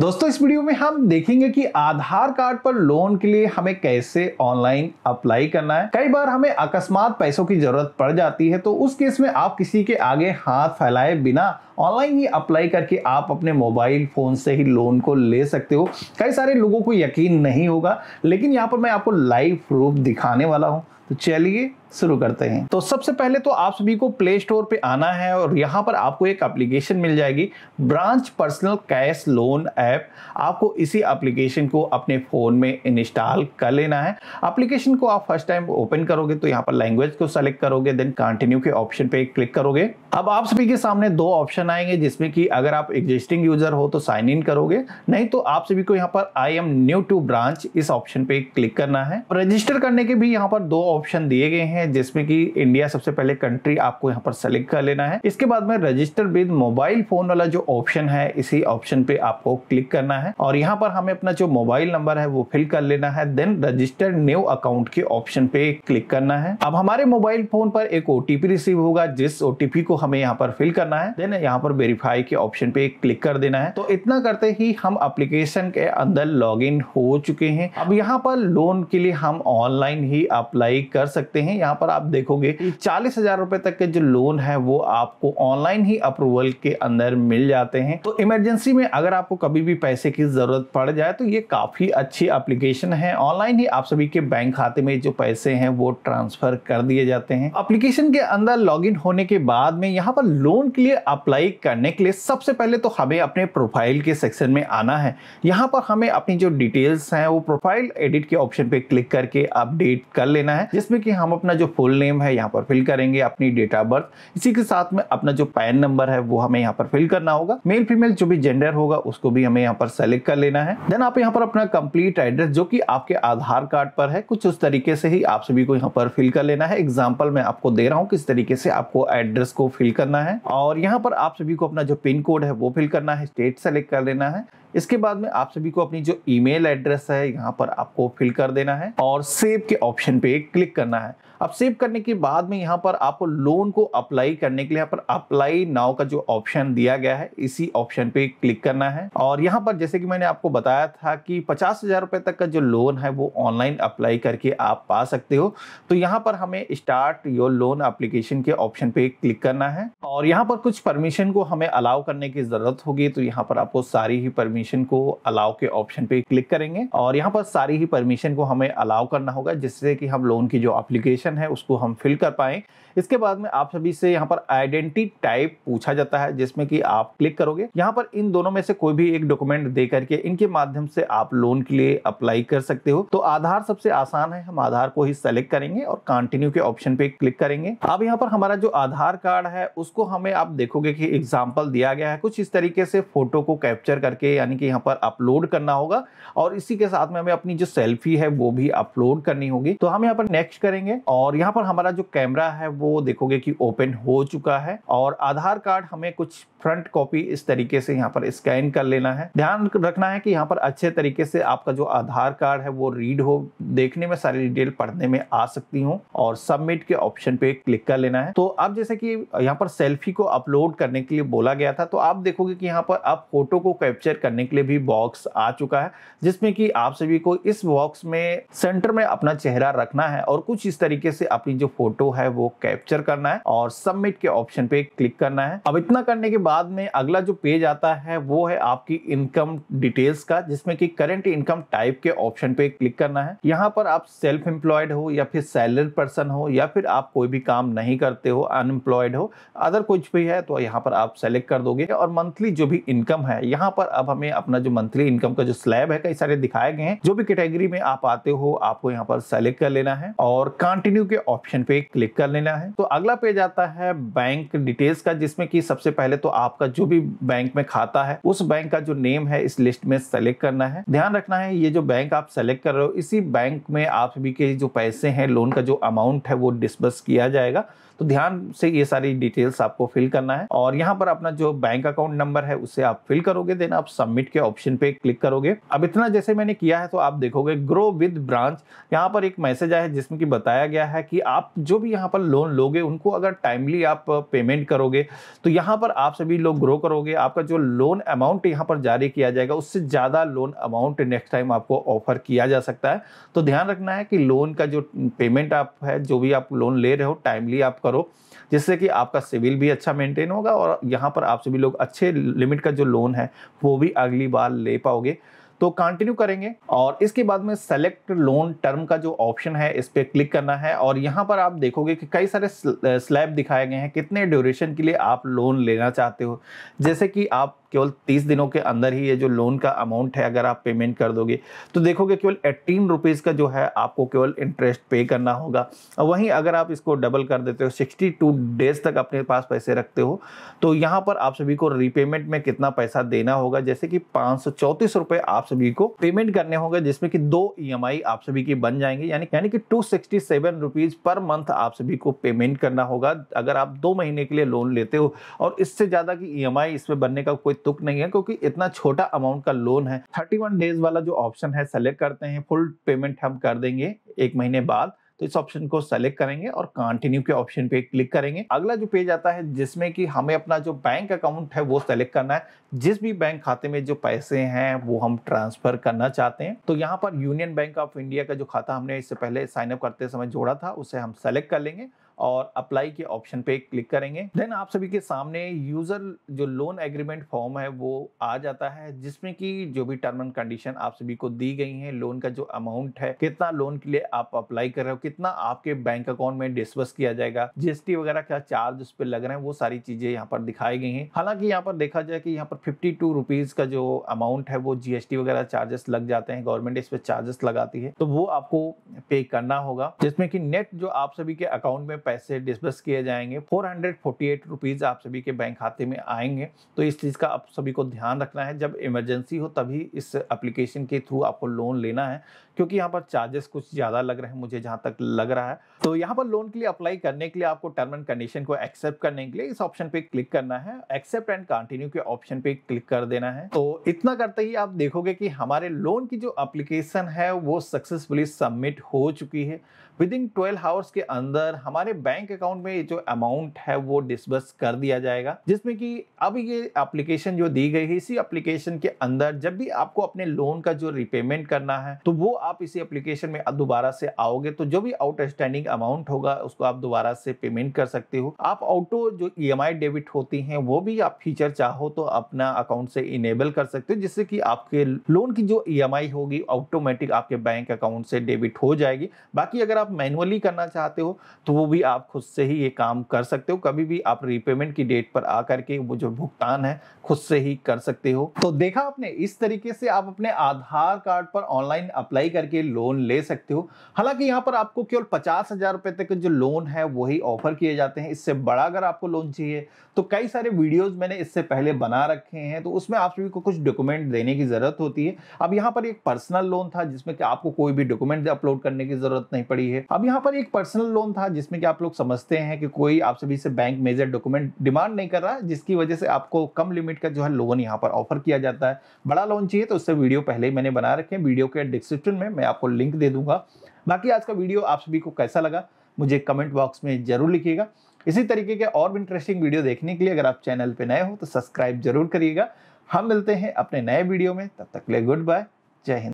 दोस्तों इस वीडियो में हम देखेंगे कि आधार कार्ड पर लोन के लिए हमें कैसे ऑनलाइन अप्लाई करना है कई बार हमें अकस्मात पैसों की जरूरत पड़ जाती है तो उस केस में आप किसी के आगे हाथ फैलाए बिना ऑनलाइन ही अप्लाई करके आप अपने मोबाइल फोन से ही लोन को ले सकते हो कई सारे लोगों को यकीन नहीं होगा लेकिन यहाँ पर मैं आपको लाइव प्रूफ दिखाने वाला हूँ तो चलिए शुरू करते हैं तो सबसे पहले तो आप सभी को प्ले स्टोर पे आना है और यहाँ पर आपको एक एप्लीकेशन मिल जाएगी branch personal cash loan app आपको इसी एप्लीकेशन को अपने फ़ोन में इंस्टॉल कर लेना है एप्लीकेशन को आप फर्स्ट टाइम ओपन करोगे तो यहाँ पर लैंग्वेज को सेलेक्ट करोगे देन कंटिन्यू के ऑप्शन पे क्लिक करोगे अब आप सभी के सामने दो ऑप्शन आएंगे जिसमें कि अगर आप एग्जिस्टिंग यूजर हो तो साइन इन करोगे नहीं तो आप सभी को यहाँ पर I am new to branch इस ऑप्शन पे क्लिक करना है रजिस्टर करने के भी यहाँ पर दो ऑप्शन दिए गए हैं जिसमें कि इंडिया सबसे पहले कंट्री आपको यहाँ पर सेलेक्ट कर लेना है इसके बाद में रजिस्टर विद मोबाइल फोन वाला जो ऑप्शन है इसी ऑप्शन पे आपको क्लिक करना है और यहाँ पर हमें अपना जो मोबाइल नंबर है वो फिल कर लेना है देन रजिस्टर न्यू अकाउंट के ऑप्शन पे क्लिक करना है अब हमारे मोबाइल फोन पर एक ओटीपी रिसीव होगा जिस ओटीपी को हमें यहाँ पर फिल करना है देन यहाँ पर वेरीफाई के ऑप्शन पे क्लिक कर देना है तो इतना करते ही हम अप्लीकेशन के अंदर लॉग हो चुके हैं अब यहाँ पर लोन के लिए हम ऑनलाइन ही अप्लाई कर सकते हैं यहाँ पर आप देखोगे हम्म। चालीस हजार रुपए तक के जो लोन है वो आपको ऑनलाइन ही अप्रूवल के अंदर मिल जाते हैं तो इमरजेंसी में अगर आपको कभी भी पैसे की जरूरत पड़ जाए तो ये काफी अच्छी अप्लीकेशन है ऑनलाइन ही आप सभी के बैंक खाते में जो पैसे हैं वो ट्रांसफर कर दिए जाते हैं अप्लीकेशन के अंदर लॉग होने के बाद में यहाँ पर लोन के लिए अप्लाई करने के लिए सबसे पहले तो हमें अपने प्रोफाइल के सेक्शन में आना है यहाँ पर हमें अपनी जो डिटेल्स हैं वो प्रोफाइल एडिट के ऑप्शन पे क्लिक करके अपडेट कर लेना है जिसमें कि हम अपना जो फुल नेम है यहाँ पर फिल करेंगे अपनी डेट ऑफ बर्थ इसी के साथ में अपना जो पैन नंबर है वो हमें यहाँ पर फिल करना होगा मेल फीमेल जो भी जेंडर होगा उसको भी हमें यहाँ पर सेलेक्ट कर लेना है देन आप यहाँ पर अपना कंप्लीट एड्रेस जो कि आपके आधार कार्ड पर है कुछ उस तरीके से ही आप सभी को यहाँ पर फिल कर लेना है एग्जाम्पल मैं आपको दे रहा हूँ किस तरीके से आपको एड्रेस को फिल करना है और यहाँ पर आप सभी को अपना जो पिन कोड है वो फिल करना है स्टेट सेलेक्ट कर लेना है इसके बाद में आप सभी को अपनी जो ईमेल एड्रेस है यहाँ पर आपको फिल कर देना है और सेव के ऑप्शन पे क्लिक करना है अब सेव करने के बाद में यहाँ पर आपको लोन को अप्लाई करने के लिए यहाँ पर अप्लाई नाव का जो ऑप्शन दिया गया है इसी ऑप्शन पे क्लिक करना है और यहाँ पर जैसे कि मैंने आपको बताया था कि पचास हजार रुपए तक का जो लोन है वो ऑनलाइन अप्लाई करके आप पा सकते हो तो यहाँ पर हमें स्टार्ट योर लोन अप्लीकेशन के ऑप्शन पे क्लिक करना है और यहाँ पर कुछ परमिशन को हमें अलाउ करने की जरूरत होगी तो यहाँ पर आपको सारी ही परमिशन को अलाउ के ऑप्शन पे क्लिक करेंगे और यहाँ पर सारी ही परमिशन को हमें अलाउ करना होगा जिससे कि हम लोन की जो अप्लीकेशन क्वेश्चन है उसको हम फिल कर पाएँ इसके बाद में आप सभी से यहाँ पर आइडेंटिटी टाइप पूछा जाता है जिसमें कि आप क्लिक करोगे यहाँ पर इन दोनों में से कोई भी एक डॉक्यूमेंट दे करके इनके माध्यम से आप लोन के लिए अप्लाई कर सकते हो तो आधार सबसे आसान है हम आधार को ही सेलेक्ट करेंगे और कंटिन्यू के ऑप्शन पे क्लिक करेंगे अब यहाँ पर हमारा जो आधार कार्ड है उसको हमें आप देखोगे की एग्जाम्पल दिया गया है कुछ इस तरीके से फोटो को कैप्चर करके यानी कि यहाँ पर अपलोड करना होगा और इसी के साथ में हमें अपनी जो सेल्फी है वो भी अपलोड करनी होगी तो हम यहाँ पर नेक्स्ट करेंगे और और यहाँ पर हमारा जो कैमरा है वो देखोगे कि ओपन हो चुका है और आधार कार्ड हमें कुछ फ्रंट कॉपी इस तरीके से यहाँ पर स्कैन कर लेना है ध्यान रखना है कि यहाँ पर अच्छे तरीके से आपका जो आधार कार्ड है वो रीड हो देखने में सारी डिटेल पढ़ने में आ सकती हूँ और सबमिट के ऑप्शन पे क्लिक कर लेना है तो अब जैसे कि यहाँ पर सेल्फी को अपलोड करने के लिए बोला गया था तो आप देखोगे कि यहाँ पर अब फोटो को कैप्चर करने के लिए भी बॉक्स आ चुका है जिसमें कि आप सभी को इस बॉक्स में सेंटर में अपना चेहरा रखना है और कुछ इस तरीके तरीके से अपनी जो फोटो है वो कैप्चर करना है और सबमिट के ऑप्शन पे क्लिक करना है अब इतना करने के बाद में अगला जो पेज आता है वो है आपकी इनकम डिटेल्स का जिसमें कि करंट इनकम टाइप के ऑप्शन पे क्लिक करना है यहाँ पर आप सेल्फ एम्प्लॉयड हो या फिर सैलरी पर्सन हो या फिर आप कोई भी काम नहीं करते हो अनएम्प्लॉयड हो अदर कुछ भी है तो यहाँ पर आप सेलेक्ट कर दोगे और मंथली जो भी इनकम है यहाँ पर अब हमें अपना जो मंथली इनकम का जो स्लैब है कई सारे दिखाए गए हैं जो भी कैटेगरी में आप आते हो आपको यहाँ पर सेलेक्ट कर लेना है और कंटिन्यू कंटिन्यू के ऑप्शन पे क्लिक कर लेना है तो अगला पेज आता है बैंक डिटेल्स का जिसमें कि सबसे पहले तो आपका जो भी बैंक में खाता है उस बैंक का जो नेम है इस लिस्ट में सेलेक्ट करना है ध्यान रखना है ये जो बैंक आप सेलेक्ट कर रहे हो इसी बैंक में आप भी के जो पैसे हैं लोन का जो अमाउंट है वो डिस्बर्स किया जाएगा तो ध्यान से ये सारी डिटेल्स आपको फिल करना है और यहाँ पर अपना जो बैंक अकाउंट नंबर है उसे आप फिल करोगे देन आप सबमिट के ऑप्शन पे क्लिक करोगे अब इतना जैसे मैंने किया है तो आप देखोगे ग्रो विद ब्रांच यहाँ पर एक मैसेज आया है जिसमें कि बताया गया है कि आप जो भी यहाँ पर लोन लोगे उनको अगर टाइमली आप पेमेंट करोगे तो यहाँ पर आप सभी लोग ग्रो करोगे आपका जो लोन अमाउंट यहाँ पर जारी किया जाएगा उससे ज़्यादा लोन अमाउंट नेक्स्ट टाइम आपको ऑफर किया जा सकता है तो ध्यान रखना है कि लोन का जो पेमेंट आप है जो भी आप लोन ले रहे हो टाइमली आप करो जिससे कि आपका सिविल भी अच्छा मेंटेन होगा और यहाँ पर आप सभी लोग अच्छे लिमिट का जो लोन है वो भी अगली बार ले पाओगे तो कंटिन्यू करेंगे और इसके बाद में सेलेक्ट लोन टर्म का जो ऑप्शन है इस पर क्लिक करना है और यहाँ पर आप देखोगे कि कई सारे स्लैब दिखाए गए हैं कितने ड्यूरेशन के लिए आप लोन लेना चाहते हो जैसे कि आप केवल तीस दिनों के अंदर ही ये जो लोन का अमाउंट है अगर आप पेमेंट कर दोगे तो देखोगे केवल एट्टीन रुपीज़ का जो है आपको केवल इंटरेस्ट पे करना होगा और वहीं अगर आप इसको डबल कर देते हो सिक्सटी टू डेज तक अपने पास पैसे रखते हो तो यहाँ पर आप सभी को रीपेमेंट में कितना पैसा देना होगा जैसे कि पाँच सौ चौंतीस रुपये आप सभी को पेमेंट करने होंगे जिसमें कि दो ई e आप सभी की बन जाएंगे यानी यानी कि two sixty seven rupees per month आप सभी को पेमेंट करना होगा अगर आप दो महीने के लिए लोन लेते हो और इससे ज़्यादा की ई e इसमें बनने का कोई तुक नहीं है क्योंकि इतना छोटा अमाउंट का लोन है 31 डेज वाला जो ऑप्शन है सेलेक्ट करते हैं फुल पेमेंट हम कर देंगे एक महीने बाद तो इस ऑप्शन को सेलेक्ट करेंगे और कंटिन्यू के ऑप्शन पे क्लिक करेंगे अगला जो पेज आता है जिसमें कि हमें अपना जो बैंक अकाउंट है वो सेलेक्ट करना है जिस भी बैंक खाते में जो पैसे हैं वो हम ट्रांसफर करना चाहते हैं तो यहाँ पर यूनियन बैंक ऑफ इंडिया का जो खाता हमने इससे पहले साइनअप करते समय जोड़ा था उसे हम सेलेक्ट कर लेंगे और अप्लाई के ऑप्शन पे क्लिक करेंगे देन आप सभी के सामने यूजर जो लोन एग्रीमेंट फॉर्म है वो आ जाता है जिसमें कि जो भी टर्म एंड कंडीशन आप सभी को दी गई है लोन का जो अमाउंट है कितना लोन के लिए आप अप्लाई कर रहे हो कितना आपके बैंक अकाउंट में डिस्बर्स किया जाएगा जीएसटी वगैरह क्या चार्ज उस पर लग रहे हैं वो सारी चीजें यहाँ पर दिखाई गई है हालांकि यहाँ पर देखा जाए कि यहाँ पर फिफ्टी टू का जो अमाउंट है वो जीएसटी वगैरह चार्जेस लग जाते हैं गवर्नमेंट इस पर चार्जेस लगाती है तो वो आपको पे करना होगा जिसमें कि नेट जो आप सभी के अकाउंट में पैसे डिसबर्स किए जाएंगे four hundred forty eight rupees आप सभी के बैंक खाते में आएंगे तो इस चीज़ का आप सभी को ध्यान रखना है जब इमरजेंसी हो तभी इस एप्लीकेशन के थ्रू आपको लोन लेना है क्योंकि यहाँ पर चार्जेस कुछ ज़्यादा लग रहे हैं मुझे जहाँ तक लग रहा है तो यहाँ पर लोन के लिए अप्लाई करने के लिए आपको टर्म एंड कंडीशन को एक्सेप्ट करने के लिए इस ऑप्शन पर क्लिक करना है एक्सेप्ट एंड कंटिन्यू के ऑप्शन पर क्लिक कर देना है तो इतना करते ही आप देखोगे कि हमारे लोन की जो अप्लीकेशन है वो सक्सेसफुली सबमिट हो चुकी है विद इन ट्वेल्व हावर्स के अंदर हमारे बैंक अकाउंट में जो अमाउंट है वो डिसबर्स कर दिया जाएगा जिसमें कि अब ये एप्लीकेशन जो दी गई है इसी एप्लीकेशन के अंदर जब भी आपको अपने लोन का जो रिपेमेंट करना है तो वो आप इसी एप्लीकेशन में दोबारा से आओगे तो जो भी आउटस्टैंडिंग अमाउंट होगा उसको आप दोबारा से पेमेंट कर सकते हो आप ऑटो जो ई e डेबिट होती हैं वो भी आप फीचर चाहो तो अपना अकाउंट से इनेबल कर सकते हो जिससे कि आपके लोन की जो ई e होगी ऑटोमेटिक आपके बैंक अकाउंट से डेबिट हो जाएगी बाकी अगर आप आप मैनुअली करना चाहते हो तो वो भी आप खुद से ही ये काम कर सकते हो कभी भी आप रीपेमेंट की डेट पर आकर के वो जो भुगतान है खुद से ही कर सकते हो तो देखा आपने इस तरीके से आप अपने आधार कार्ड पर ऑनलाइन अप्लाई करके लोन ले सकते हो हालांकि यहाँ पर आपको केवल पचास हजार रुपए तक जो लोन है वही ऑफर किए जाते हैं इससे बड़ा अगर आपको लोन चाहिए तो कई सारे वीडियोज मैंने इससे पहले बना रखे हैं तो उसमें आप सभी को कुछ डॉक्यूमेंट देने की ज़रूरत होती है अब यहाँ पर एक पर्सनल लोन था जिसमें कि आपको कोई भी डॉक्यूमेंट अपलोड करने की ज़रूरत नहीं पड़ी है अब यहाँ पर एक पर्सनल लोन था जिसमें कि आप लोग समझते हैं कि कोई आप सभी से बैंक मेजर डॉक्यूमेंट डिमांड नहीं कर रहा जिसकी वजह से आपको कम लिमिट का जो है लोन यहाँ पर ऑफर किया जाता है बड़ा लोन चाहिए तो उससे वीडियो पहले ही मैंने बना रखे वीडियो के डिस्क्रिप्शन में मैं आपको लिंक दे दूंगा बाकी आज का वीडियो आप सभी को कैसा लगा मुझे कमेंट बॉक्स में जरूर लिखिएगा इसी तरीके के और भी इंटरेस्टिंग वीडियो देखने के लिए अगर आप चैनल पर नए हो तो सब्सक्राइब जरूर करिएगा हम मिलते हैं अपने नए वीडियो में तब तक ले गुड बाय जय हिंद